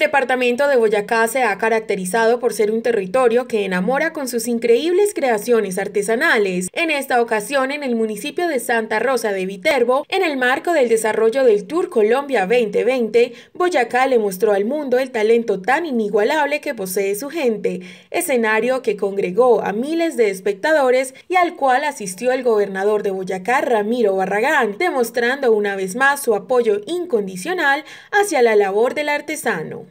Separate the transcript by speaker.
Speaker 1: departamento de Boyacá se ha caracterizado por ser un territorio que enamora con sus increíbles creaciones artesanales. En esta ocasión, en el municipio de Santa Rosa de Viterbo, en el marco del desarrollo del Tour Colombia 2020, Boyacá le mostró al mundo el talento tan inigualable que posee su gente, escenario que congregó a miles de espectadores y al cual asistió el gobernador de Boyacá, Ramiro Barragán, demostrando una vez más su apoyo incondicional hacia la labor del artesano.